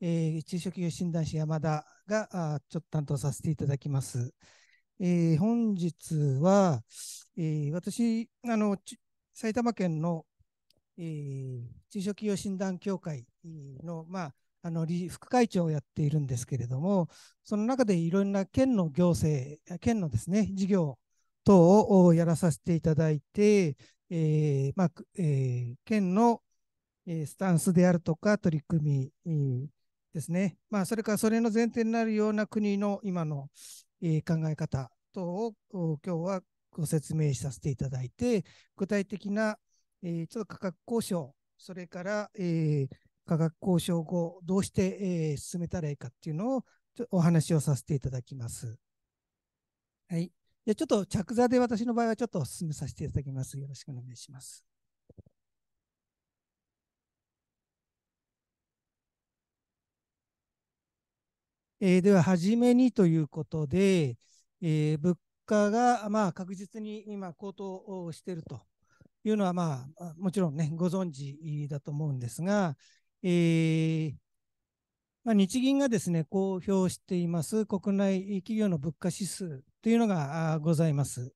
えー、中小企業診断士山田があちょっと担当させていただきます。えー、本日は、えー、私あの、埼玉県の、えー、中小企業診断協会の,、まあ、あの副会長をやっているんですけれども、その中でいろんな県の行政、県のですね、事業等をやらさせていただいて、えーまあえー、県のスタンスであるとか取り組みですね、まあ、それからそれの前提になるような国の今の、え考え方等を今日はご説明させていただいて、具体的な、えちょっと価格交渉、それから、え価格交渉後、どうして、え進めたらいいかっていうのをお話をさせていただきます。はい。じゃちょっと着座で私の場合はちょっと進めさせていただきます。よろしくお願いします。えー、では、はじめにということで、えー、物価が、まあ、確実に今、高騰しているというのは、まあ、もちろんね、ご存知だと思うんですが、えーまあ、日銀がですね、公表しています国内企業の物価指数というのがございます。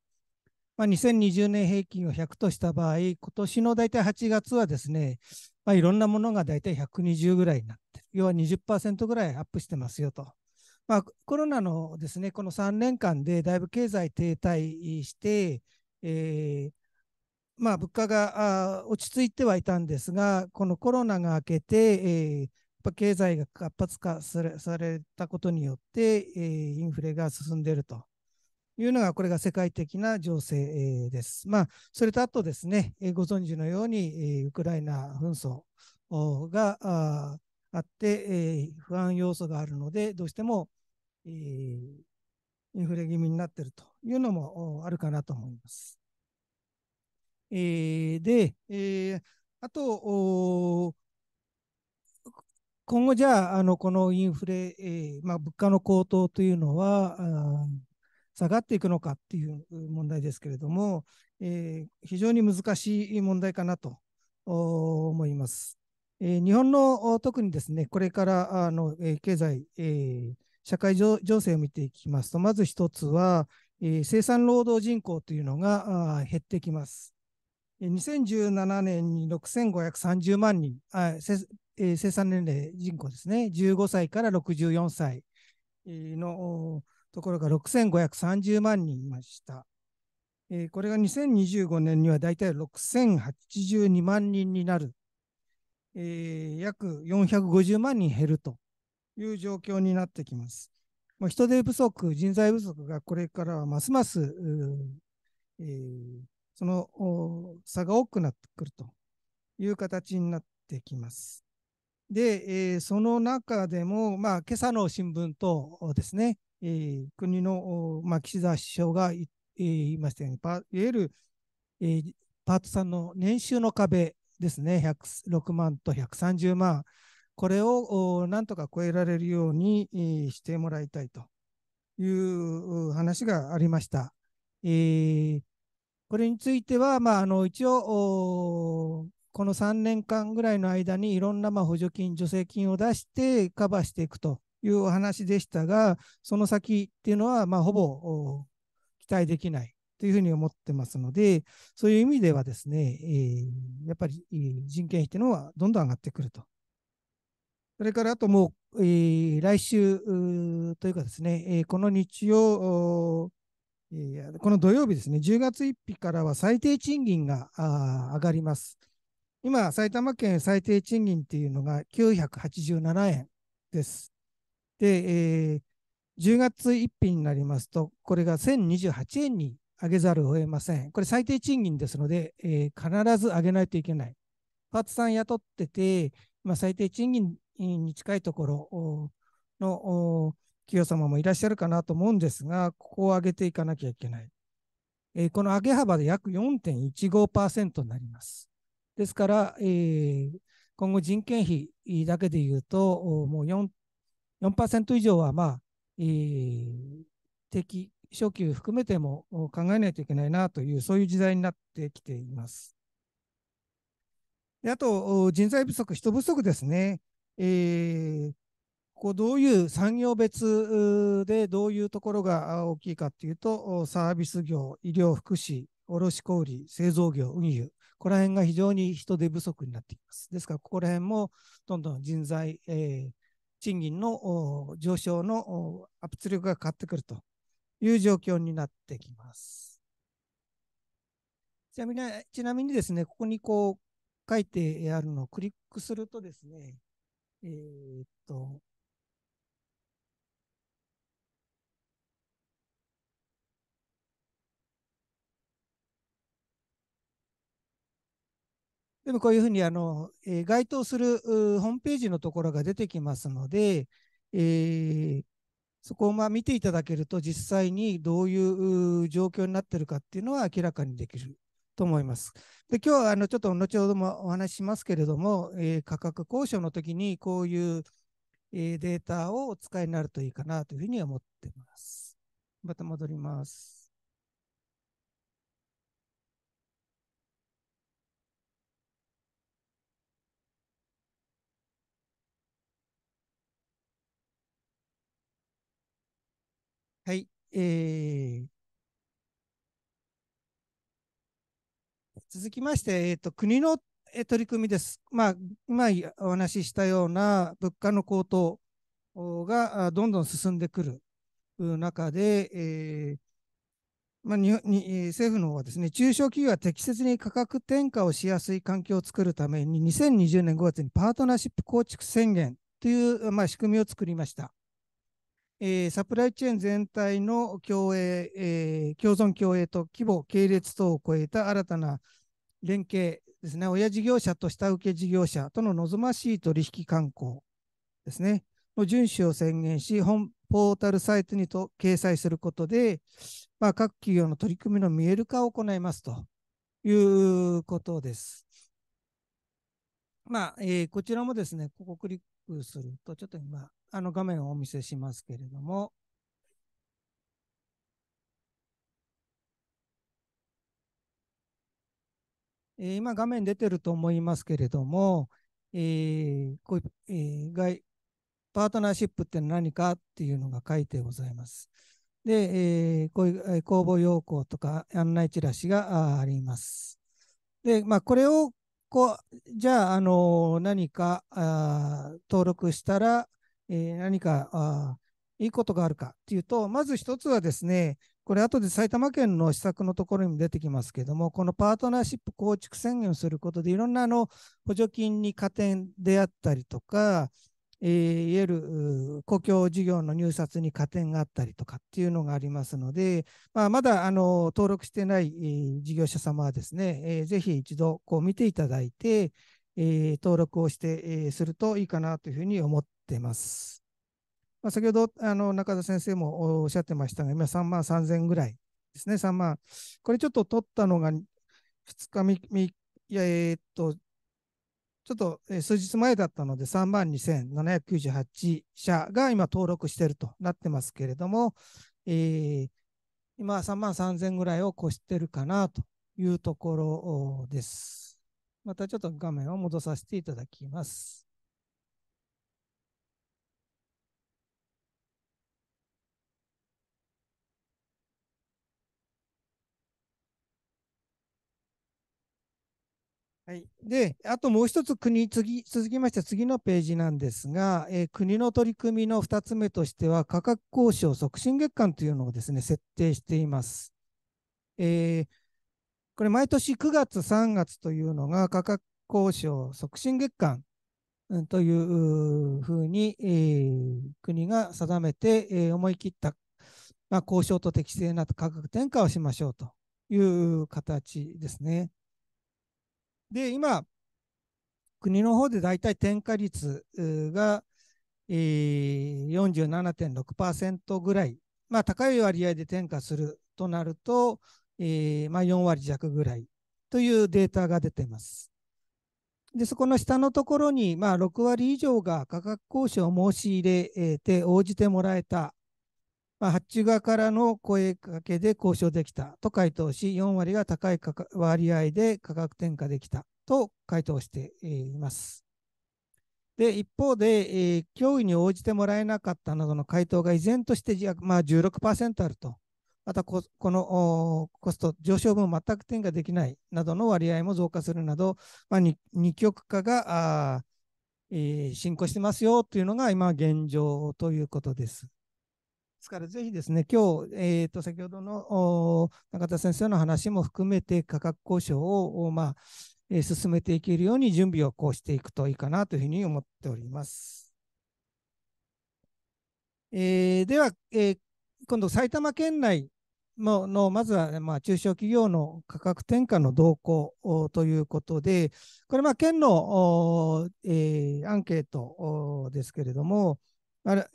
まあ、2020年平均を100とした場合、今年の大体8月はですね、まあ、いろんなものが大体120ぐらいになっ要は20%ぐらいアップしてますよと。まあ、コロナのですね、この3年間でだいぶ経済停滞して、えー、まあ、物価が落ち着いてはいたんですが、このコロナが明けて、えー、経済が活発化されたことによって、えー、インフレが進んでいるというのが、これが世界的な情勢、です。まあ、それとあとですね、ご存知のように、ウクライナ紛争があって、えー、不安要素があるので、どうしても、えー、インフレ気味になっているというのもあるかなと思います。えー、で、えー、あと、今後じゃあ、あのこのインフレ、えーまあ、物価の高騰というのは下がっていくのかっていう問題ですけれども、えー、非常に難しい問題かなと思います。えー、日本の特にですね、これからあの、えー、経済、えー、社会情勢を見ていきますと、まず一つは、えー、生産労働人口というのが減ってきます。2017年に6530万人、あ生えー、生産年齢人口ですね、15歳から64歳のところが6530万人いました。えー、これが2025年にはだいたい6082万人になるえー、約450万人減るという状況になってきます。まあ、人手不足、人材不足がこれからはますます、えー、その差が多くなってくるという形になってきます。で、えー、その中でも、まあ、今朝の新聞とですね、えー、国の、まあ、岸田首相が言,、えー、いましたように、いわゆる、えー、パートさんの年収の壁ですね、106万と130万、これをなんとか超えられるようにしてもらいたいという話がありました。えー、これについては、まあ、あの一応、この3年間ぐらいの間にいろんなま補助金、助成金を出してカバーしていくというお話でしたが、その先っていうのはまほぼ期待できないというふうに思ってますので、そういう意味ではですね、えー、やっぱり人件費というのはどんどん上がってくると。それからあともう、えー、来週というかですね、えー、この日曜、えー、この土曜日ですね、10月1日からは最低賃金が上がります。今、埼玉県最低賃金っていうのが987円です。で、えー、10月1日になりますと、これが1028円に上げざるを得ません。これ最低賃金ですので、えー、必ず上げないといけない。パーツさん雇ってて、まあ、最低賃金に近いところの企業様もいらっしゃるかなと思うんですが、ここを上げていかなきゃいけない。えー、この上げ幅で約4.15%になります。ですから、えー、今後人件費だけで言うと、もう 4%, 4以上は、まあ、えー、初級含めても考えないといけないなという、そういう時代になってきています。であと、人材不足、人不足ですね。えー、こうどういう産業別でどういうところが大きいかっていうと、サービス業、医療福祉、卸小売、製造業、運輸、ここら辺が非常に人手不足になっています。ですから、ここら辺もどんどん人材、えー、賃金の上昇の圧力がかかってくるという状況になってきます。ちなみにちなみにですね、ここにこう書いてあるのをクリックするとですね、えー、っと、でもこういうふうにあの、えー、該当するホームページのところが出てきますので、えー、そこをまあ見ていただけると、実際にどういう状況になってるかっていうのは明らかにできると思います。で今日はあのちょっと後ほどもお話ししますけれども、えー、価格交渉の時にこういう、えデータをお使いになるといいかなというふうに思っています。また戻ります。はい、えー、続きまして、えーと、国の取り組みです。まあ、今お話ししたような物価の高騰がどんどん進んでくる中で、えーまあ、にに政府の方はですね、中小企業は適切に価格転嫁をしやすい環境を作るために、2020年5月にパートナーシップ構築宣言という、まあ、仕組みを作りました。えー、サプライチェーン全体の共栄、えー、共存共栄と規模、系列等を超えた新たな連携ですね、親事業者と下請け事業者との望ましい取引慣行ですね、の遵守を宣言し、本ポータルサイトにと掲載することで、まあ、各企業の取り組みの見える化を行いますということです。まあ、えー、こちらもですね、ここクリックすると、ちょっと今、あの画面をお見せしますけれども、え今画面出てると思いますけれども、えー、こうえー、外パートナーシップって何かっていうのが書いてございます。で、えー、こういう公募要項とか案内チラシがあります。で、まあ、これをこうじゃあ、あの何かあ登録したら、えー、何かあいいことがあるかっていうと、まず一つはですね、これ後で埼玉県の施策のところにも出てきますけども、このパートナーシップ構築宣言をすることで、いろんなあの補助金に加点であったりとか、えー、いわゆる公共事業の入札に加点があったりとかっていうのがありますので、まあ、まだあの登録してない、事業者様はですね、えー、ぜひ一度こう見ていただいて、えー、登録をして、えー、するといいかなというふうに思っています。まあ、先ほどあの中田先生もおっしゃってましたが、今3万3000ぐらいですね、3万。これちょっと取ったのが2日3、いや、えー、っと、ちょっと数日前だったので、3万2798社が今登録しているとなってますけれども、えー、今3万3000ぐらいを越してるかなというところです。またちょっと画面を戻させていただきます。はい、であともう一つ国次、続きまして次のページなんですが、えー、国の取り組みの2つ目としては、価格交渉促進月間というのをですね設定しています。えー、これ、毎年9月、3月というのが価格交渉促進月間というふうに、えー、国が定めて、えー、思い切った、まあ、交渉と適正な価格転嫁をしましょうという形ですね。で、今、国の方で大体転嫁率が、えー、47.6%ぐらい、まあ、高い割合で転嫁するとなると、えー、まあ、4割弱ぐらいというデータが出てます。で、そこの下のところに、まあ、6割以上が価格交渉を申し入れて応じてもらえたまあ、発注側からの声かけで交渉できたと回答し、4割が高い割合で価格転嫁できたと回答しています。で、一方で、えー、脅威に応じてもらえなかったなどの回答が依然として、まあ、16%あると。またこ、このコスト上昇分全く転嫁できないなどの割合も増加するなど、まあ、二極化が、あえー、進行してますよというのが今現状ということです。ですから、ぜひですね、今日、えっ、ー、と、先ほどの中田先生の話も含めて価格交渉を、まあ、えー、進めていけるように準備をこうしていくといいかなというふうに思っております。えー、では、え今度、埼玉県内ののまずは、まあ、中小企業の価格転嫁の動向ということで、これ、まあ、県の、えー、アンケートですけれども、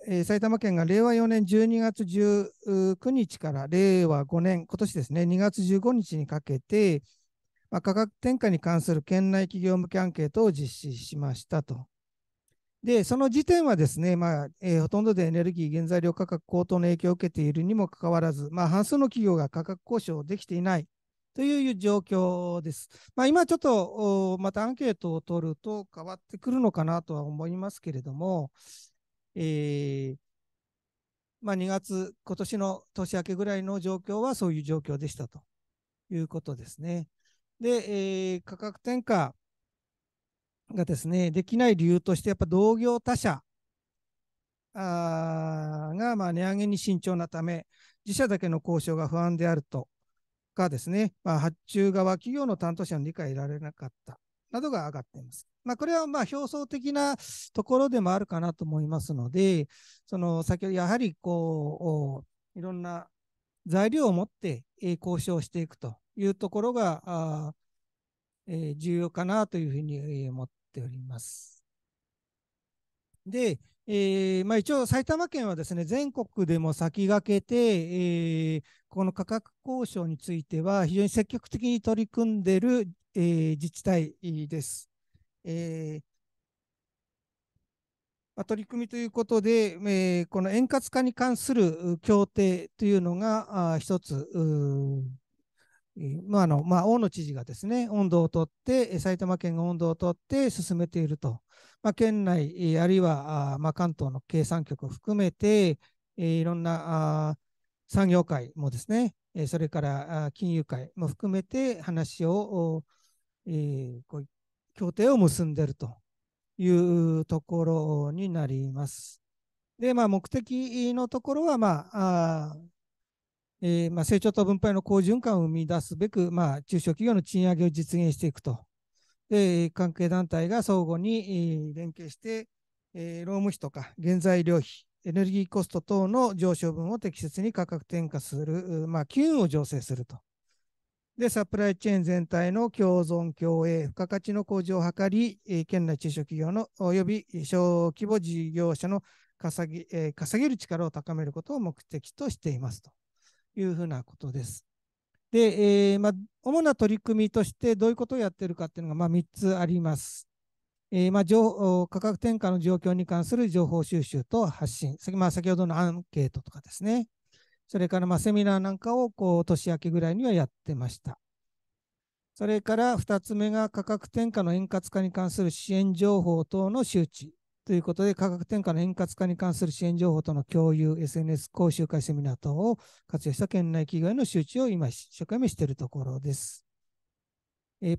えー、埼玉県が令和4年12月19日から令和5年、今年ですね、2月15日にかけて、まあ、価格転嫁に関する県内企業向けアンケートを実施しましたと。で、その時点はですね、まあえー、ほとんどでエネルギー、原材料価格高騰の影響を受けているにもかかわらず、まあ、半数の企業が価格交渉できていないという状況です。まあ、今ちょっとまたアンケートを取ると変わってくるのかなとは思いますけれども、えー、まあ、2月、今年の年明けぐらいの状況はそういう状況でしたということですね。で、えー、価格転嫁がですね、できない理由として、やっぱ同業他社あがまあ値上げに慎重なため、自社だけの交渉が不安であるとかですね、まあ、発注側企業の担当者の理解得られなかった。などが上がっています。まあ、これはまあ表層的なところでもあるかなと思いますので、その先ほどやはりこういろんな材料を持って交渉していくというところが重要かなというふうに思っております。で、えー、まあ、一応埼玉県はですね、全国でも先駆けて、えー、この価格交渉については非常に積極的に取り組んでいるえー、自治体です。えーま取り組みということで、えー、この円滑化に関する協定というのが一つ、まあのまあ、大野知事がですね、温度をとって、埼玉県が温度をとって進めていると、まあ、県内、あるいはあ、まあ、関東の経産局を含めて、えー、いろんなあ産業界もですね、それから金融界も含めて話をえー、こう協定を結んでいるというところになります。で、まあ、目的のところは、まああえー、まあ、成長と分配の好循環を生み出すべく、まあ、中小企業の賃上げを実現していくと。で関係団体が相互に、えー、連携して、えー、労務費とか原材料費、エネルギーコスト等の上昇分を適切に価格転嫁する、まあ、機運を醸成するとで、サプライチェーン全体の共存共栄、付加価値の向上を図り、え県内中小企業の及び小規模事業者の稼ぎ、え稼げる力を高めることを目的としていますというふうなことです。で、えー、まあ、主な取り組みとしてどういうことをやってるかっていうのが、まあ、3つあります。えー、まあ、価格転嫁の状況に関する情報収集と発信、まあ、先ほどのアンケートとかですね。それからまあセミナーなんかをこう年明けぐらいにはやってました。それから2つ目が価格転嫁の円滑化に関する支援情報等の周知ということで、価格転嫁の円滑化に関する支援情報との共有、SNS 講習会セミナー等を活用した県内企業への周知を今一生懸命しているところです。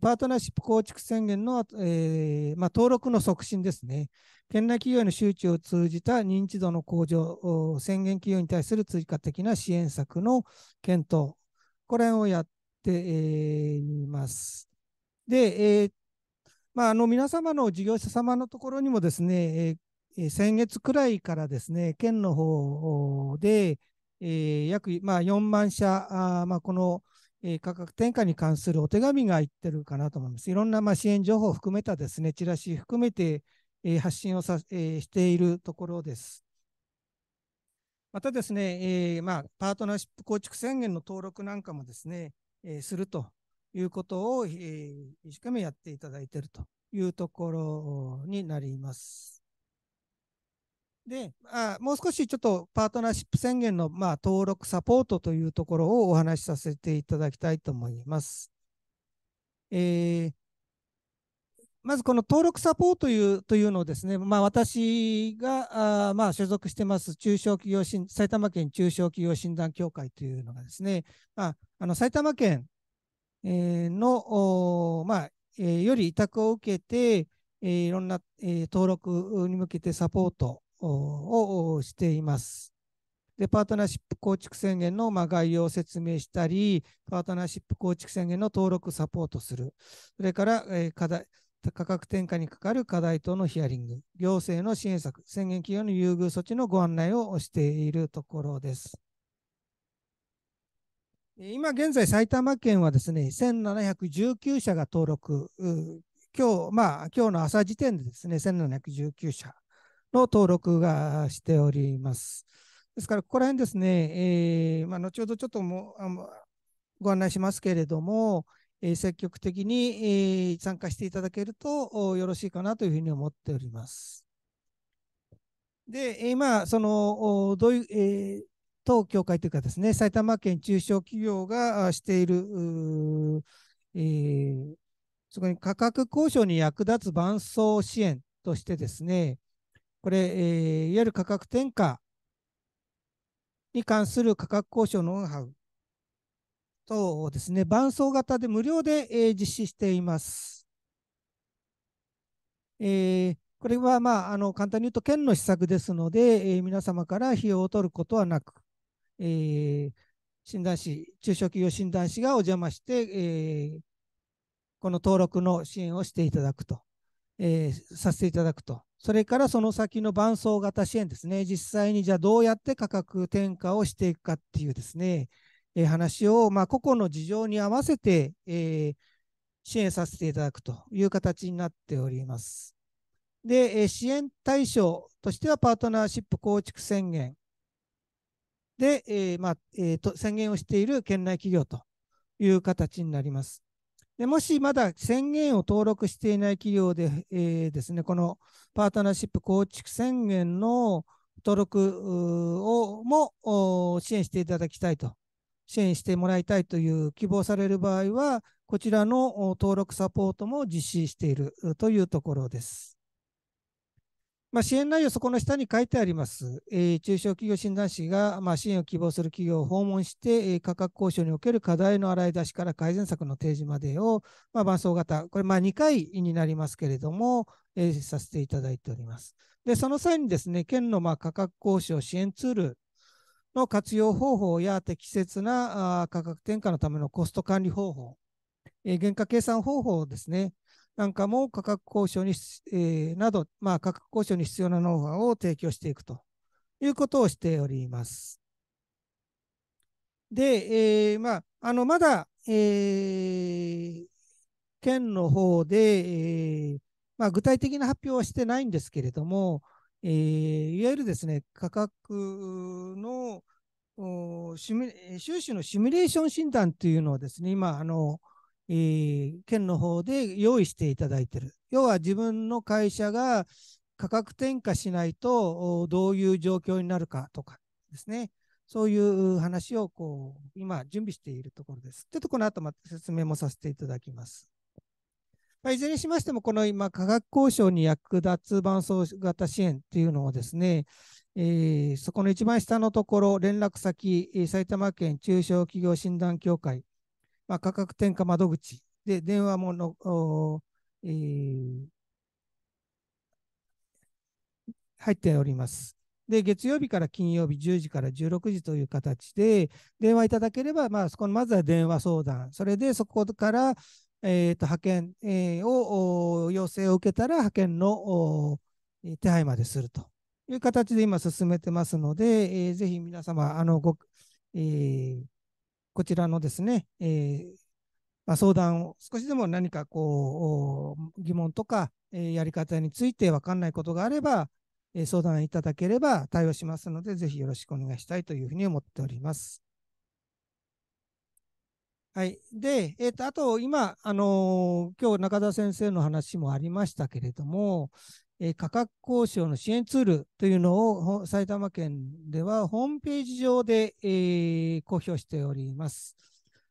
パートナーシップ構築宣言の、えー、まあ、登録の促進ですね。県内企業への周知を通じた認知度の向上、宣言企業に対する追加的な支援策の検討、これをやっています。で、えー、まあ、あの皆様の事業者様のところにもですね、えー、先月くらいからですね、県の方で、えー、約、まあ、4万社、あまあ、このえ価格転嫁に関するお手紙がいってるかなと思います。いろんなま支援情報を含めたですね、チラシ含めて、え発信をさ、えしているところです。またですね、えまあ、パートナーシップ構築宣言の登録なんかもですね、えするということを、え一生懸命やっていただいているというところになります。であ、もう少しちょっとパートナーシップ宣言の、まあ、登録サポートというところをお話しさせていただきたいと思います。えー、まずこの登録サポートというというのをですね、まあ、私があまあ所属してます中小企業埼玉県中小企業診断協会というのがですね、まあ、あの埼玉県、えー、の、まあえー、より委託を受けて、えー、いろんな、えー、登録に向けてサポートをしています。で、パートナーシップ構築宣言のま概要を説明したり、パートナーシップ構築宣言の登録サポートする。それから、え課題、価格転嫁にかかる課題等のヒアリング、行政の支援策、宣言企業の優遇措置のご案内をしているところです。今現在、埼玉県はですね、1719社が登録、今日、まあ、今日の朝時点でですね、1719社の登録がしております。ですから、ここら辺ですね、えー、まあ、後ほどちょっともご案内しますけれども、えー、積極的に、えー、参加していただけるとよろしいかなというふうに思っております。で、今、その、どういう、えー、当協会というかですね、埼玉県中小企業がしている、えー、そこに価格交渉に役立つ伴走支援としてですね、これ、えー、いわゆる価格転嫁に関する価格交渉のノウハウとですね、伴走型で無料で、えー、実施しています。えー、これは、まあ、あの簡単に言うと県の施策ですので、えー、皆様から費用を取ることはなく、えー、診断士、中小企業診断士がお邪魔して、えー、この登録の支援をしていただくと、えー、させていただくとそれからその先の伴走型支援ですね、実際にじゃあどうやって価格転嫁をしていくかっていうですね、えー、話を、まあ、個々の事情に合わせて、えー、支援させていただくという形になっております。で、えー、支援対象としてはパートナーシップ構築宣言で、えーまあえーと、と宣言をしている県内企業という形になります。でもしまだ宣言を登録していない企業で、えー、ですね、このパートナーシップ構築宣言の登録をも支援していただきたいと、支援してもらいたいという希望される場合は、こちらの登録サポートも実施しているというところです。まあ、支援内容、そこの下に書いてあります。えー、中小企業診断士が、まあ、支援を希望する企業を訪問して、えー、価格交渉における課題の洗い出しから改善策の提示までを、まあ、伴走型、これ、まあ、2回になりますけれども、えー、させていただいております。で、その際にですね、県のまあ価格交渉支援ツールの活用方法や適切なあ価格転嫁のためのコスト管理方法、えー、原価計算方法ですね、なんかも価格交渉に、えー、など、まあ、価格交渉に必要なノウハウを提供していくということをしております。で、えー、まあ、あの、まだ、えー、県の方で、えー、まあ、具体的な発表はしてないんですけれども、えー、いわゆるですね、価格の収支のシミュレーション診断というのをですね、今、あの、え県の方で用意していただいている。要は自分の会社が価格転嫁しないとどういう状況になるかとかですね。そういう話をこう今準備しているところです。ちょっとこの後また説明もさせていただきます。まあ、いずれにしましても、この今、価格交渉に役立つ伴走型支援というのをですね、えー、そこの一番下のところ、連絡先、埼玉県中小企業診断協会まあ、価格転嫁窓口で電話もの、えー、入っております。で、月曜日から金曜日10時から16時という形で、電話いただければ、まあ、そこまずは電話相談、それでそこから、えーと、と派遣、えー、を要請を受けたら派遣の手配までするという形で今進めてますので、えー、ぜひ皆様あのご、えー、こちらのですね、えー、まあ、相談を少しでも何かこう疑問とか、えー、やり方について分かんないことがあれば、えー、相談いただければ対応しますので、ぜひよろしくお願いしたいというふうに思っております。はい。で、えっ、ー、と、あと、今、あのー、今日中田先生の話もありましたけれども、え価格交渉の支援ツールというのを埼玉県ではホームページ上で、え公表しております。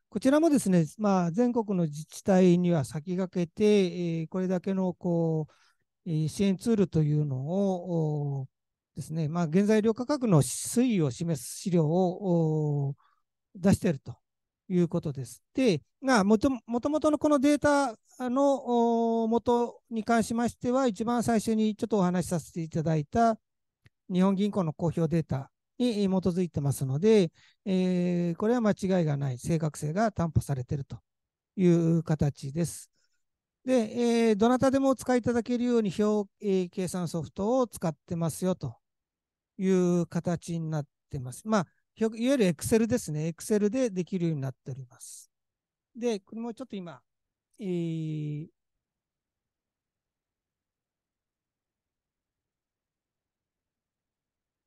こちらもですね、まあ、全国の自治体には先駆けて、えこれだけのこう、え支援ツールというのをですね、まあ、原材料価格の推移を示す資料を出しているということです。で、がもともとのこのデータの元に関しましては、一番最初にちょっとお話しさせていただいた日本銀行の公表データに基づいてますので、えー、これは間違いがない、正確性が担保されているという形です。で、えー、どなたでもお使いいただけるように表、えー、計算ソフトを使ってますよという形になってます。まあいわゆる Excel ですね。Excel でできるようになっております。で、これもちょっと今、えー、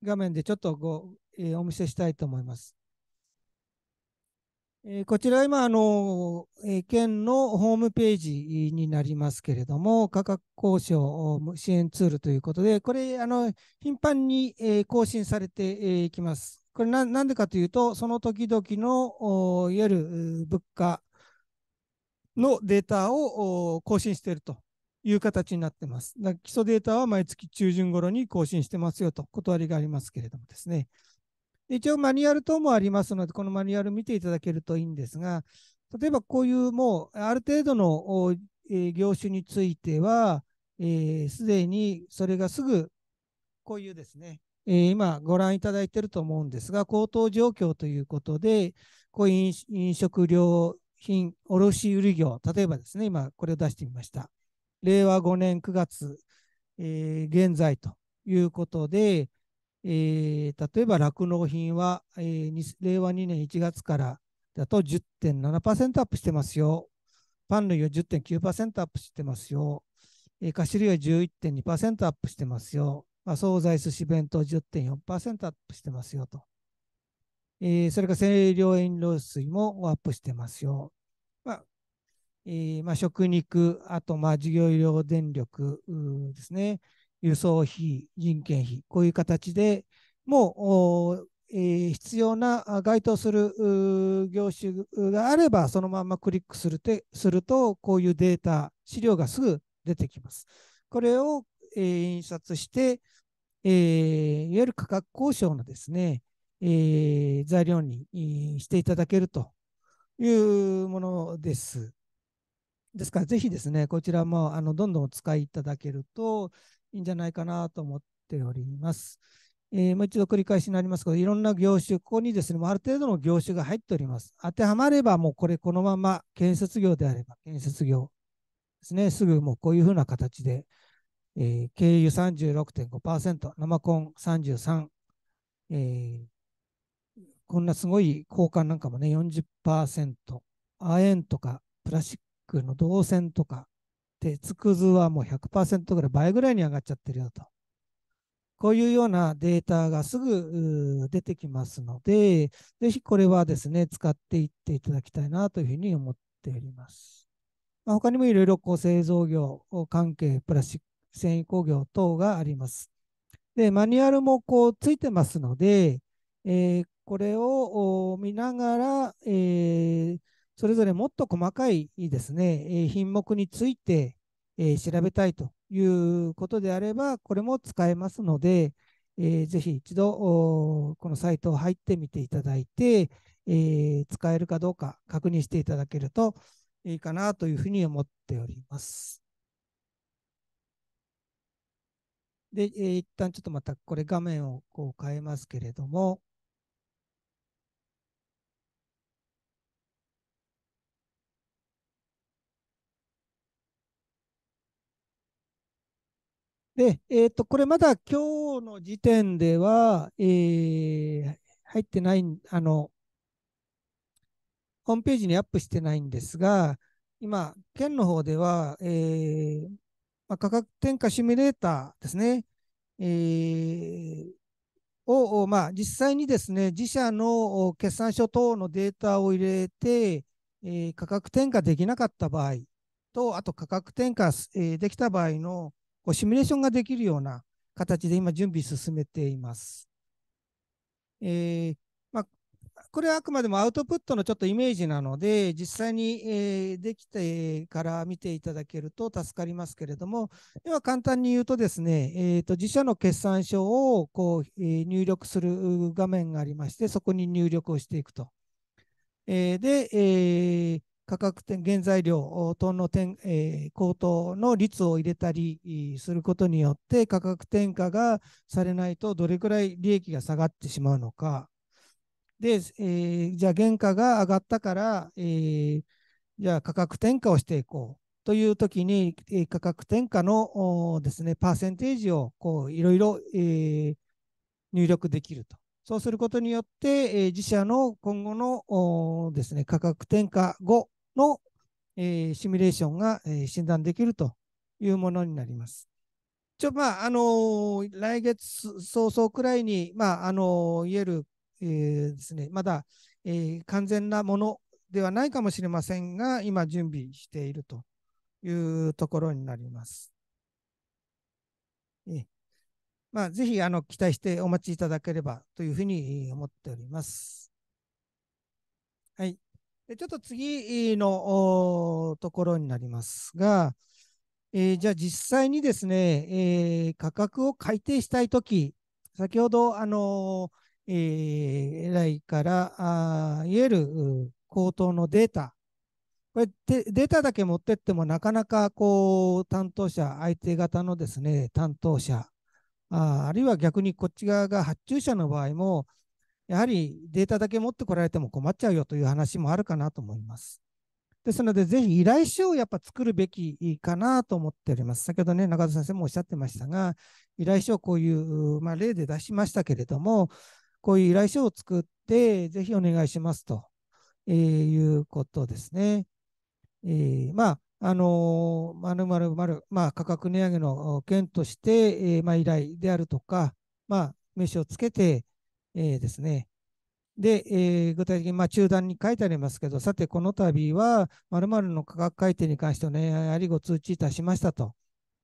画面でちょっとご、えー、お見せしたいと思います。えー、こちら今、あの、え県のホームページになりますけれども、価格交渉支援ツールということで、これ、あの、頻繁に、え更新されてい、きます。これななんでかというと、その時々のいわゆる物価のデータを更新しているという形になってます。だ基礎データは毎月中旬頃に更新してますよと断りがありますけれどもですね。一応マニュアル等もありますので、このマニュアル見ていただけるといいんですが、例えばこういうもうある程度の業種については、す、えー、で、にそれがすぐこういうですね、えー、今ご覧いただいていると思うんですが、高騰状況ということで、こうい飲食料品、卸売業、例えばですね、今これを出してみました。令和5年9月、えー、現在ということで、えー、例えば酪農品は、えー、令和2年1月からだと10.7%アップしてますよ。パン類は10.9%アップしてますよ。えー、菓子類は11.2%アップしてますよ。まあ、惣菜寿司弁当10.4%アップしてますよと。えー、それから清涼飲料水もアップしてますよ。まあえー、まあ、食肉、あとまあ事業医療電力ですね、輸送費、人件費、こういう形でもう、えー、必要な該当する業種があれば、そのままクリックするてすると、こういうデータ、資料がすぐ出てきます。これを、えー、印刷して、えー、いわゆる価格交渉のですね、えー、材料にしていただけるというものです。ですから、ぜひですね、こちらもあのどんどんお使いいただけるといいんじゃないかなと思っております。えー、もう一度繰り返しになりますけど、いろんな業種、ここにですね、ある程度の業種が入っております。当てはまれば、もうこれ、このまま建設業であれば、建設業ですね、すぐもうこういうふうな形で、えー、軽油36.5%、生コン33、えー、こんなすごい交換なんかもね、40%、亜鉛とかプラスチックの銅線とか、鉄くずはもう100%ぐらい、倍ぐらいに上がっちゃってるよと。こういうようなデータがすぐ出てきますので、ぜひこれはですね、使っていっていただきたいなというふうに思っております。まあ、他にもいろいろこう製造業関係、プラスチック、繊維工業等があります。で、マニュアルもこうついてますので、えー、これを見ながら、えー、それぞれもっと細かいですね、え品目について、え調べたいということであれば、これも使えますので、えー、ぜひ一度このサイトを入ってみていただいて、えー、使えるかどうか確認していただけるといいかなというふうに思っております。で、えー、一旦ちょっとまたこれ画面をこう変えますけれども、で、えっ、ー、と、これまだ今日の時点では、えー、入ってない、あの、ホームページにアップしてないんですが、今、県の方では、えー、まあ、価格転嫁シミュレーターですね、えー、を、まあ、実際にですね、自社の決算書等のデータを入れて、えー、価格転嫁できなかった場合と、あと価格転嫁、えー、できた場合のこうシミュレーションができるような形で今準備進めています。えー、これはあくまでもアウトプットのちょっとイメージなので、実際に、えー、できてから見ていただけると助かりますけれども、では簡単に言うとですね、えーと、自社の決算書をこう、えー、入力する画面がありまして、そこに入力をしていくと。えー、で、えー、価格転、原材料等の点、えー、高騰の率を入れたりすることによって、価格転嫁がされないと、どれくらい利益が下がってしまうのか、で、えー、じゃあ原価が上がったから、えー、じゃあ価格転嫁をしていこうというときに、えー、価格転嫁のですね、パーセンテージをこういろいろ、え入力できると。そうすることによって、えー、自社の今後のですね、価格転嫁後の、えー、シミュレーションが、えー、診断できるというものになります。一応、まあ、あのー、来月早々くらいに、まあ、あのー、いわゆるえー、ですね、まだ、えー、完全なものではないかもしれませんが、今準備しているというところになります。えまあ、ぜひあの期待してお待ちいただければというふうに思っております。はい。でちょっと次のところになりますが、えー、じゃあ実際にですね、えー、価格を改定したいとき、先ほど、あのえー、来からあいわゆる口頭のデータこれデータだけ持ってってもなかなかこう担当者相手方のですね担当者ああるいは逆にこっち側が発注者の場合もやはりデータだけ持ってこられても困っちゃうよという話もあるかなと思います。ですので、ぜひ依頼書をやっぱ作るべきかなと思っております。先ほどね、中田先生もおっしゃってましたが、依頼書をこういう、まあ、例で出しましたけれども、こういう依頼書を作って、ぜひお願いしますと、えー、いうことですね。えー、まあ、あのー、まるまるまあ、価格値上げの件として、えー、まあ、依頼であるとか、まあ、名刺をつけて、えー、ですね。で、えー、具体的に、まあ、中段に書いてありますけど、さて、この度は、〇〇の価格改定に関しておやはりご通知いたしましたと。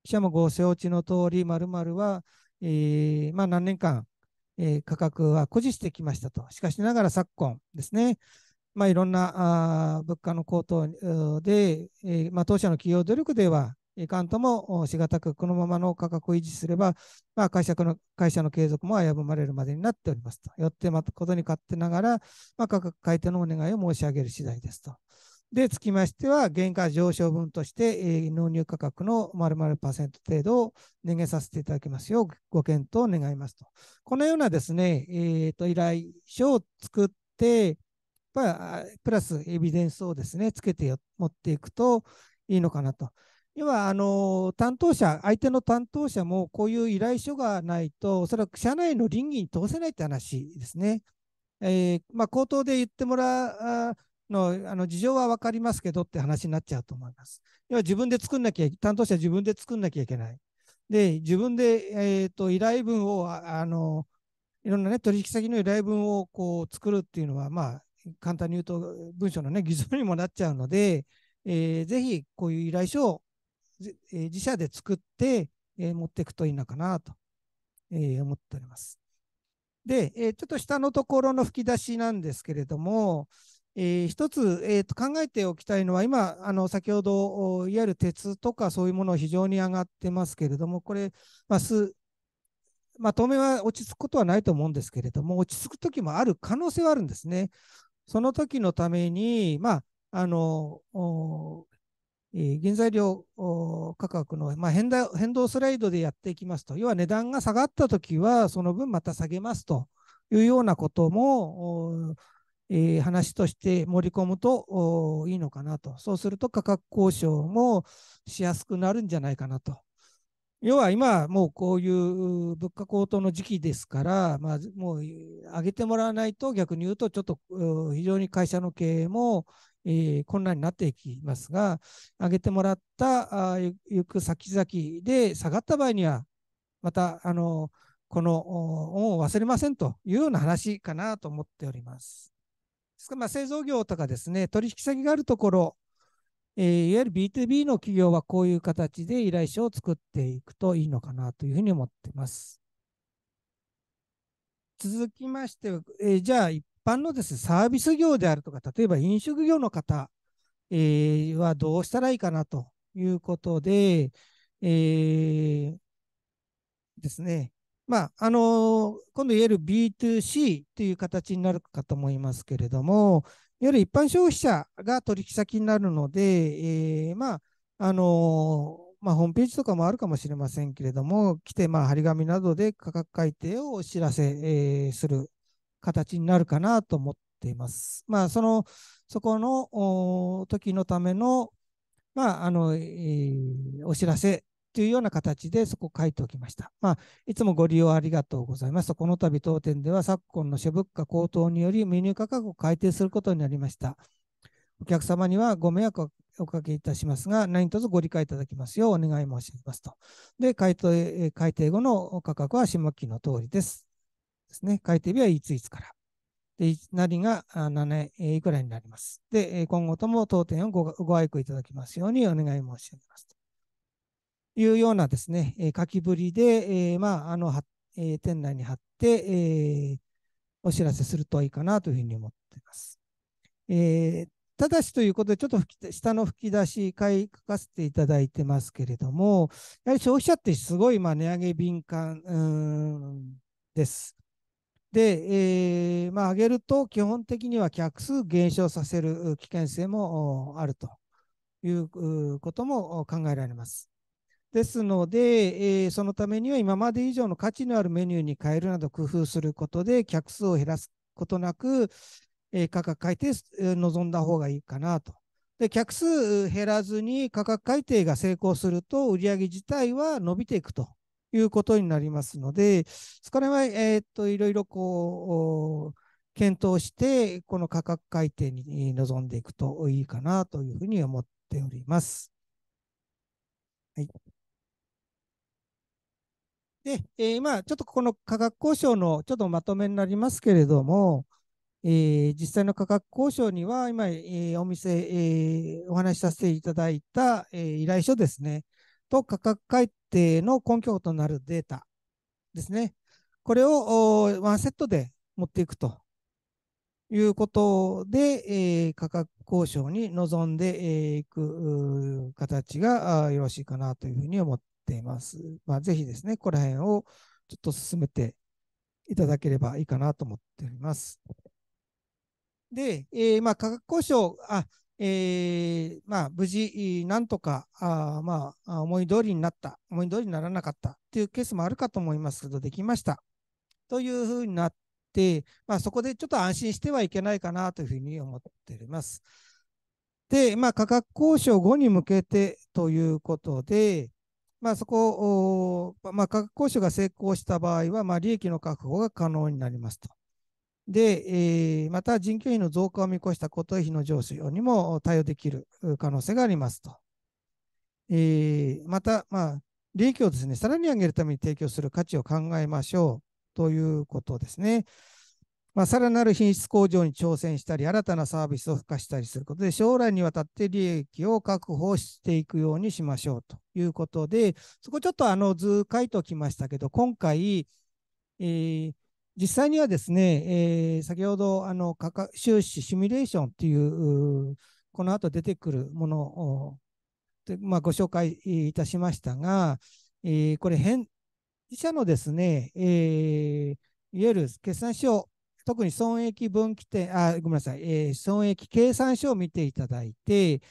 記者もご承知の通り、〇〇は、えー、まあ、何年間、えー、価格は誇示してきましたと。しかしながら昨今ですね、まあ、いろんなあ物価の高騰で、えー、まあ、当社の企業努力では、いかんともしがたく、このままの価格を維持すれば、まあ、会社の会社の継続も危ぶまれるまでになっておりますと。よって、ことに勝手ながら、まあ、価格改定のお願いを申し上げる次第ですと。でつきましては、原価上昇分として、えー、納入価格の〇〇パーセント程度を値上げさせていただきますようご検討願いますと。このようなですね、えーと、依頼書を作って、やっぱプラスエビデンスをですね、つけて持っていくといいのかなと。要はあの担当者、相手の担当者もこういう依頼書がないと、おそらく社内の倫理に通せないって話ですね。えーまあ、口頭で言ってもらう、のあの事情は分かりますけどって話になっちゃうと思います。要は自分で作んなきゃ、担当者自分で作んなきゃいけない。で、自分で、えーと、依頼文をあの、いろんな、ね、取引先の依頼文をこう作るっていうのは、まあ、簡単に言うと文章の、ね、偽造にもなっちゃうので、えー、ぜひこういう依頼書を、えー、自社で作って、えー、持っていくといいのかなと、え思っております。で、えちょっと下のところの吹き出しなんですけれども、えー、一つ、えー、と考えておきたいのは、今、あの先ほど、いわゆる鉄とかそういうもの非常に上がってますけれども、これ、まあすまあ、当面は落ち着くことはないと思うんですけれども、落ち着く時もある可能性はあるんですね。その時のために、まああのえー、原材料価格の、まあ、変動スライドでやっていきますと、要は値段が下がった時は、その分また下げますというようなことも、えー、話として盛り込むといいのかなと。そうすると価格交渉もしやすくなるんじゃないかなと。要は今、もうこういう物価高騰の時期ですから、まあ、もう上げてもらわないと、逆に言うと、ちょっと非常に会社の経営も、えー、困難になっていきますが、上げてもらったあ行く先々で下がった場合には、またあのこの恩を忘れませんというような話かなと思っております。ですから、まあ、製造業とかですね、取引先があるところ、えー、いわゆる B2B の企業はこういう形で依頼書を作っていくといいのかなというふうに思っています。続きましては、えー、じゃあ一般のです、ね、サービス業であるとか、例えば飲食業の方、えー、はどうしたらいいかなということで、えー、ですね、まあ、あのー、今度言える B2C という形になるかと思いますけれども、いわゆる一般消費者が取引先になるので、えー、まあ、あのー、まあ、ホームページとかもあるかもしれませんけれども、来て、まあ、張り紙などで価格改定をお知らせ、えー、する形になるかなと思っています。まあ、その、そこの時のための、まあ、あの、えー、お知らせというような形でそこ書いておきました。まあ、いつもご利用ありがとうございます。この度当店では昨今の諸物価高騰によりメニュー価格を改定することになりました。お客様にはご迷惑をおかけいたしますが、何卒ご理解いただきますようお願い申し上げますと。で、改定改定後の価格は下記の通りです。ですね。改定日はいついつから。で、なりが7円いくらになります。で、今後とも当店をごご愛顧いただきますようにお願い申し上げますと。いうようなですね、えー、書きぶりで、えー、まあ、あの、はえー、店内に貼って、えー、お知らせするといいかなというふうに思っています。えー、ただしということで、ちょっと下の吹き出し、書かせていただいてますけれども、やはり消費者ってすごい、まあ、値上げ敏感です。で、えー、まあ、上げると基本的には客数減少させる危険性もあるということも考えられます。ですので、えー、そのためには今まで以上の価値のあるメニューに変えるなど工夫することで、客数を減らすことなく、えー、価格改定、望んだ方がいいかなと。で、客数減らずに価格改定が成功すると、売上自体は伸びていくということになりますので、そ辺は、えー、っと、いろいろこう、検討して、この価格改定に臨んでいくといいかなというふうに思っております。はい。で、えー、まあ、ちょっとこの価格交渉のちょっとまとめになりますけれども、えー、実際の価格交渉には、今、えー、お店、えー、お話しさせていただいた、えー、依頼書ですね、と価格改定の根拠となるデータですね、これをワンセットで持っていくということで、えー、価格交渉に臨んでいく形がよろしいかなというふうに思ってています。まあ、ぜひですね、ここら辺をちょっと進めていただければいいかなと思っております。で、えー、まあ、価格交渉、あえー、まあ、無事、なんとか、あまあ、思い通りになった、思い通りにならなかったっていうケースもあるかと思いますけど、できました。というふうになって、まあ、そこでちょっと安心してはいけないかなというふうに思っております。で、まあ、価格交渉後に向けてということで、まあ、そこを、まあ、価格交渉が成功した場合は、まあ、利益の確保が可能になりますと。で、えー、また人件費の増加を見越した固定費の上昇にも対応できる可能性がありますと。えー、また、まあ、利益をですね、さらに上げるために提供する価値を考えましょうということですね。まあ、さらなる品質向上に挑戦したり、新たなサービスを付加したりすることで、将来にわたって利益を確保していくようにしましょうということで、そこちょっとあの図書いておきましたけど、今回、えー、実際にはですね、えー、先ほどあの収支シミュレーションというこの後出てくるものをで、まあ、ご紹介いたしましたが、えー、これ、自社のですね、えー、いわゆる決算書特に損益分岐点、あ、ごめんなさい、えー、損益計算書を見ていただいて、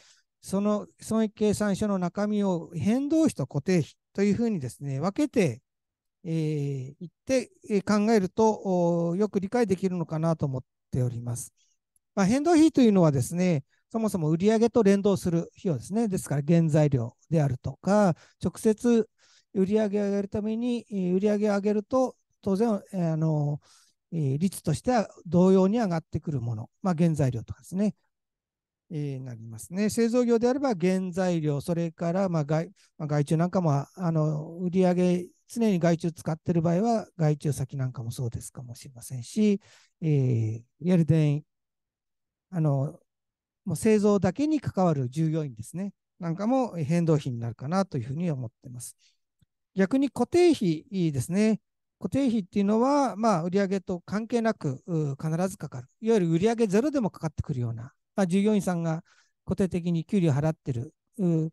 その損益計算書の中身を変動費と固定費というふうにですね、分けて、えー、言って考えるとよく理解できるのかなと思っております。まあ、変動費というのはですね、そもそも売上と連動する費用ですね。ですから原材料であるとか、直接売上を上げるために、売上を上げると、当然、あの、え率としては同様に上がってくるもの、まあ、原材料とかですね、えー、なりますね。製造業であれば原材料、それからまあ外、まあ、外注なんかも、あの売上常に外注使ってる場合は、外注先なんかもそうですかもしれませんし、えー、いわゆる電あの、もう製造だけに関わる従業員ですね、なんかも変動費になるかなというふうに思っています。逆に固定費ですね。固定費っていうのは、まあ、売上と関係なく必ずかかる。いわゆる売上ゼロでもかかってくるような、まあ、従業員さんが固定的に給料払ってる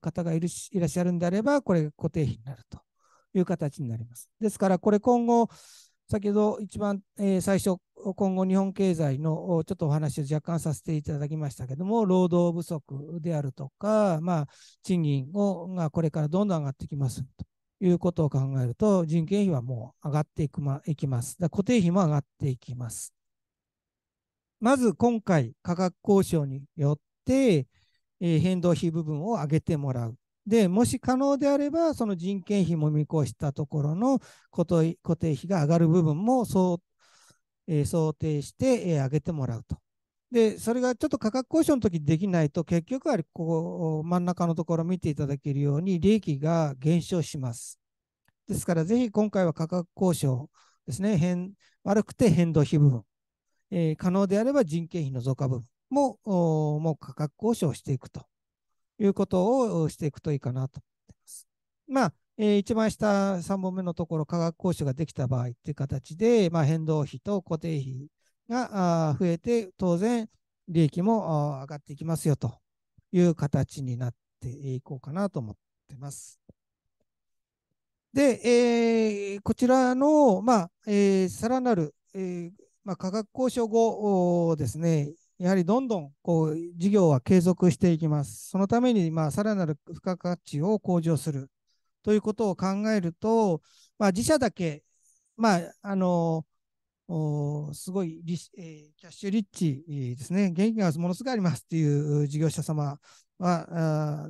方がいるしいらっしゃるんであれば、これ固定費になるという形になります。ですから、これ今後、先ほど一番、えー、最初、今後日本経済のちょっとお話を若干させていただきましたけども、労働不足であるとか、まあ、賃金をがこれからどんどん上がってきますということを考えると、人件費はもう上がっていくま、いきます。だ固定費も上がっていきます。まず今回、価格交渉によって、えー、変動費部分を上げてもらう。で、もし可能であれば、その人件費も見越したところの固定費が上がる部分もそう、えー、想定して、えー、上げてもらうとで、それがちょっと価格交渉の時できないと、結局はこう真ん中のところ見ていただけるように、利益が減少します。ですから、ぜひ今回は価格交渉ですね、変悪くて変動費部分、えー、可能であれば人件費の増加部分ももう価格交渉していくということをしていくといいかなと思っています。まあえー、一番下3本目のところ、価格交渉ができた場合という形で、まあ、変動費と固定費が増えて、当然、利益も上がっていきますよという形になっていこうかなと思ってます。で、えー、こちらの、まあ、えー、さらなる、えー、まあ、価格交渉後ですね、やはりどんどんこう事業は継続していきます。そのために、まあ、さらなる付加価値を向上するということを考えると、まあ、自社だけ、まああのおすごいリス、えー、キャッシュリッチ、ですね、現金がものすごくありますっていう事業者様は、あ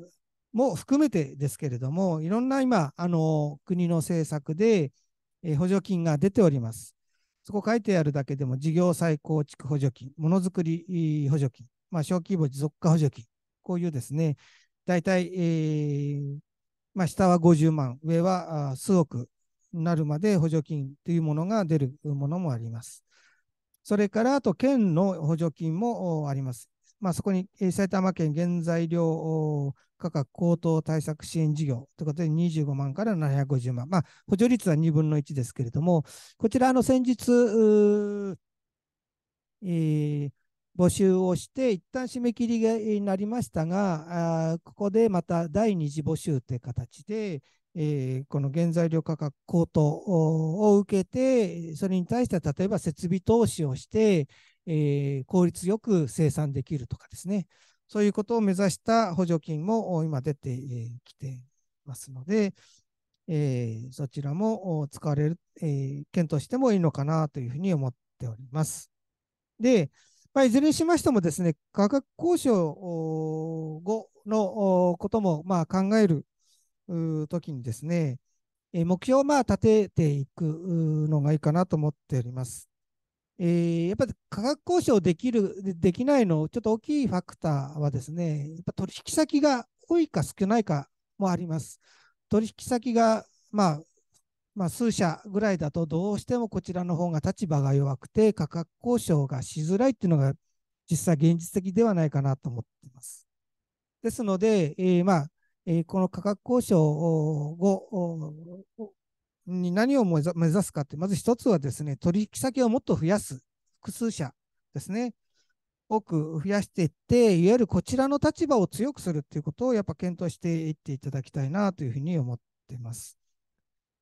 も含めてですけれども、いろんな今、あの国の政策で、えー、補助金が出ております。そこ書いてあるだけでも、事業再構築補助金、ものづくり補助金、まあ、小規模持続化補助金、こういうですね、大体、えーまあ、下は50万、上は数億なるまで補助金というものが出るものもあります。それから、あと県の補助金もあります。まあ、そこに埼玉県原材料価格高騰対策支援事業ということで25万から750万、まあ、補助率は2分の1ですけれども、こちらの先日、えー、募集をして、一旦締め切りになりましたが、ここでまた第2次募集という形で、えー、この原材料価格高騰を受けて、それに対して例えば設備投資をして、えー、効率よく生産できるとかですね、そういうことを目指した補助金も今出てきてますので、えー、そちらも使われる、えー、検討してもいいのかなというふうに思っております。で、まあ、いずれにしましてもですね、価格交渉後のこともまあ考える時にですね、目標をまあ立てていくのがいいかなと思っております。えー、やっぱり価格交渉できる、できないの、ちょっと大きいファクターはですね、やっぱ取引先が多いか少ないかもあります。取引先が、まあ、まあ、数社ぐらいだと、どうしてもこちらの方が立場が弱くて、価格交渉がしづらいっていうのが、実際現実的ではないかなと思っています。ですので、えー、まあ、えこの価格交渉をに何を目指すかって、まず一つはですね、取引先をもっと増やす、複数社ですね、多く増やしていって、いわゆるこちらの立場を強くするっていうことをやっぱ検討していっていただきたいなというふうに思っています。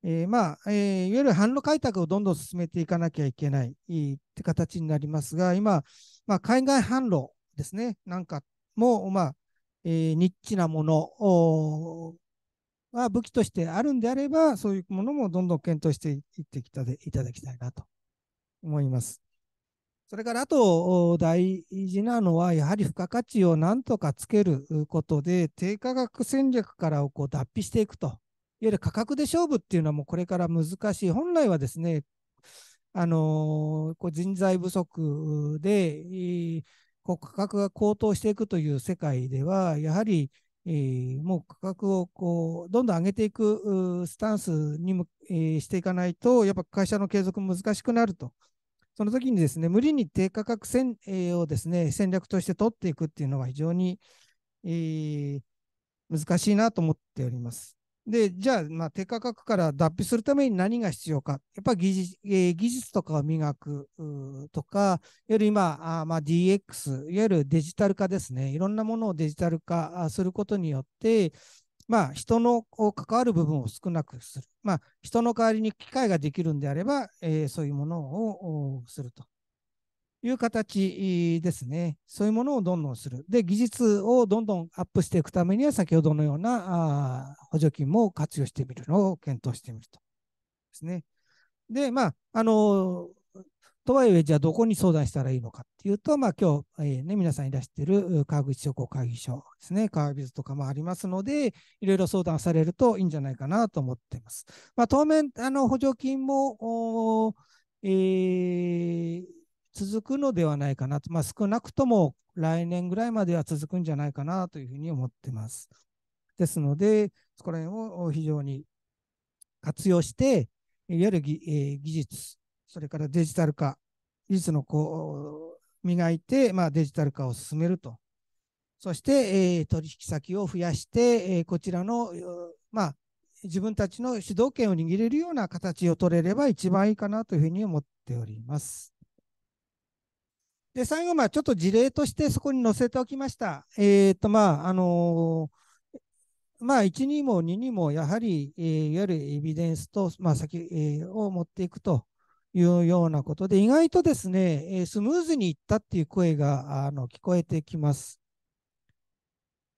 えー、まあ、えー、いわゆる販路開拓をどんどん進めていかなきゃいけない、って形になりますが、今、まあ、海外販路ですね、なんかも、まあ、えー、ニッチなものが武器としてあるんであれば、そういうものもどんどん検討していってきたでいただきたいなと思います。それからあと大事なのは、やはり付加価値をなんとかつけることで、低価格戦略からをこう脱皮していくと。いわゆる価格で勝負っていうのはもうこれから難しい。本来はですね、あのー、こう人材不足で、こう価格が高騰していくという世界では、やはり、えー、もう価格をこうどんどん上げていくスタンスにも、えー、していかないと、やっぱ会社の継続難しくなると。その時にですね、無理に低価格戦、えー、をですね、戦略として取っていくっていうのは非常に、えー、難しいなと思っております。で、じゃあ、まあ、低価格から脱皮するために何が必要か。やっぱり技術,、えー、技術とかを磨くとか、いわゆる今、あまあ、DX、いわゆるデジタル化ですね。いろんなものをデジタル化することによって、まあ、人の関わる部分を少なくする。まあ、人の代わりに機械ができるんであれば、えー、そういうものをすると。いう形ですね。そういうものをどんどんする。で、技術をどんどんアップしていくためには、先ほどのような補助金も活用してみるのを検討してみると。ですね。で、まあ、あの、とはいえ、じゃあどこに相談したらいいのかっていうと、まあ、今日、えー、ね、皆さんいらしている川口商工会議所ですね、川口とかもありますので、いろいろ相談されるといいんじゃないかなと思っています。まあ、当面、あの補助金も、えー続くのではないかなと、まあ、少なくとも来年ぐらいまでは続くんじゃないかなというふうに思ってます。ですので、そこら辺を非常に活用して、いわゆる技,、えー、技術、それからデジタル化、技術のこう磨いて、まあ、デジタル化を進めると。そして、えー、取引先を増やして、えー、こちらの、まあ、自分たちの主導権を握れるような形を取れれば一番いいかなというふうに思っております。で、最後、まあ、ちょっと事例としてそこに載せておきました。えっ、ー、と、まあ、あのー、まあ、1にも2にも、やはり、えいわゆるエビデンスと、まあ、先、えを持っていくというようなことで、意外とですね、えスムーズにいったっていう声が、あの、聞こえてきます。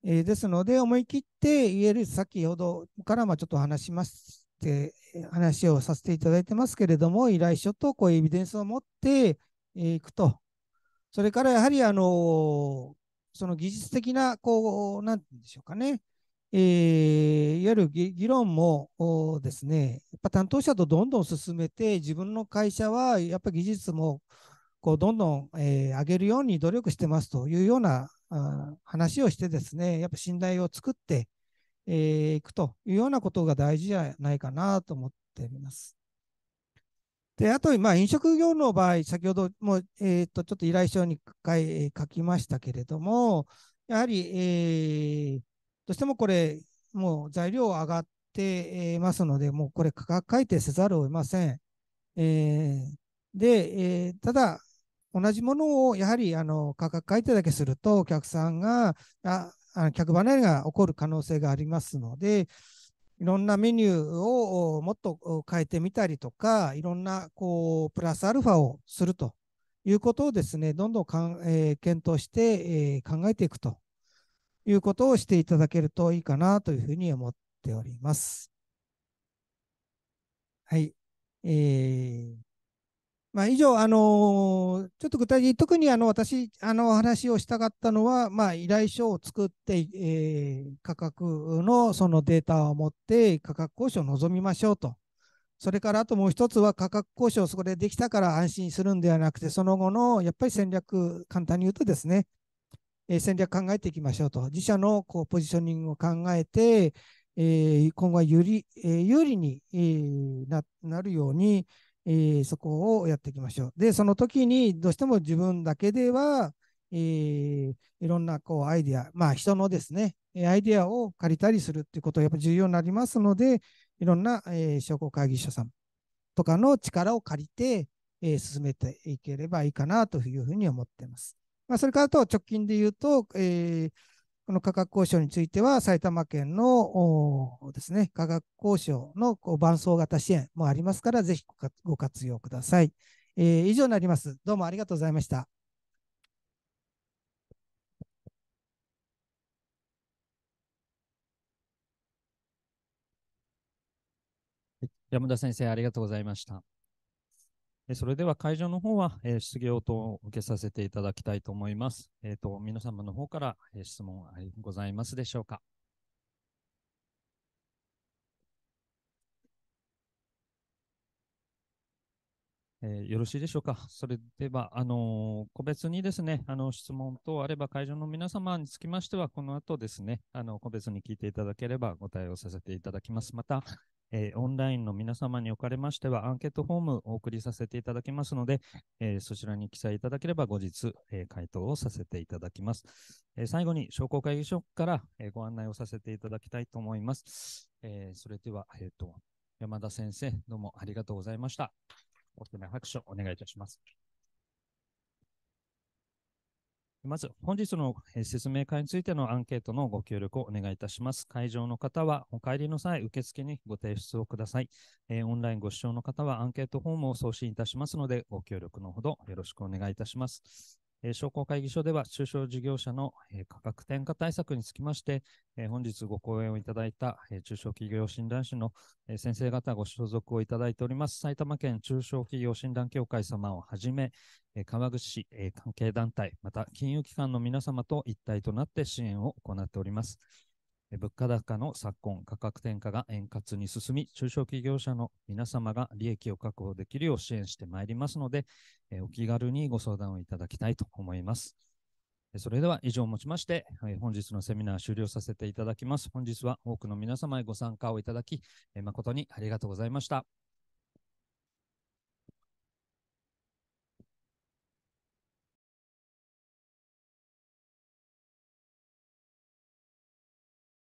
えですので、思い切っていわゆる、先ほどからまあちょっと話しまして、話をさせていただいてますけれども、依頼書とこういうエビデンスを持っていくとそれからやはりあのその技術的な、こう、なんて言うんでしょうかね、えー、いわゆる議論もですね、やっぱ担当者とどんどん進めて、自分の会社はやっぱり技術もこうどんどん、えー、上げるように努力してますというようなあ話をしてですね、やっぱ信頼を作ってい、えー、くというようなことが大事じゃないかなと思っています。で、あと、まあ、飲食業の場合、先ほども、えっ、と、ちょっと依頼書に書きましたけれども、やはり、えー、どうしてもこれ、もう材料上がってますので、もうこれ価格改定せざるを得ません。えー、で、えー、ただ、同じものをやはりあの価格改定だけすると、お客さんが、ああ客離れが起こる可能性がありますので、いろんなメニューをもっと変えてみたりとか、いろんなこうプラスアルファをするということをですね、どんどんかん、えー、検討して、えー、考えていくということをしていただけるといいかなというふうに思っております。はい。えーまあ、以上、あのー、ちょっと具体的に、特にあの私、あの話をしたかったのは、まあ、依頼書を作って、えー、価格のそのデータを持って価格交渉を望みましょうと。それからあともう一つは価格交渉、そこでできたから安心するんではなくて、その後のやっぱり戦略、簡単に言うとですね、え戦略考えていきましょうと。自社のこうポジショニングを考えて、え今後は有利,、え有利に、なるように、えー、そこをやっていきましょう。で、その時にどうしても自分だけでは、えー、いろんなこうアイデア、まあ人のですね、アイデアを借りたりするっていうことがやっぱ重要になりますので、いろんな、えー、商工会議所さんとかの力を借りて、えー、進めていければいいかなというふうに思っています。まあ、それからと直近で言うと、えー、この価格交渉については、埼玉県のですね、価格交渉の伴走型支援もありますから、ぜひご活用ください。えー、以上になります。どうもありがとうございました。山田先生、ありがとうございました。それでは会場の方は、えー、質疑応答を受けさせていただきたいと思います。えっ、ー、と、皆様の方から、えー、質問はございますでしょうか。えー、よろしいでしょうか。それでは、あの個別にですね、あの、質問等あれば、会場の皆様につきましては、この後ですね、あの、個別に聞いていただければご対応させていただきます。また、えー、オンラインの皆様におかれましては、アンケートフォームお送りさせていただきますので、えー、そちらに記載いただければ後日、えー、回答をさせていただきます。え最後に商工会議所から、えご案内をさせていただきたいと思います。えそれでは、えっ、と、山田先生、どうもありがとうございました。大きな拍手をお願いいたします。まず、本日の説明会についてのアンケートのご協力をお願いいたします。会場の方は、お帰りの際、受付にご提出をください。えー、オンラインご視聴の方は、アンケートフォームを送信いたしますので、ご協力のほどよろしくお願いいたします。商工会議所では中小事業者の価格転嫁対策につきまして、本日ご講演をいただいた中小企業診断士の先生方ご所属をいただいております埼玉県中小企業診断協会様をはじめ、川口市関係団体、また金融機関の皆様と一体となって支援を行っております。物価高の昨今、価格転嫁が円滑に進み、中小企業者の皆様が利益を確保できるよう支援してまいりますので、えお気軽にご相談をいただきたいと思います。それでは以上をもちまして、本日のセミナー終了させていただきます。本日は多くの皆様へご参加をいただき、誠にありがとうございました。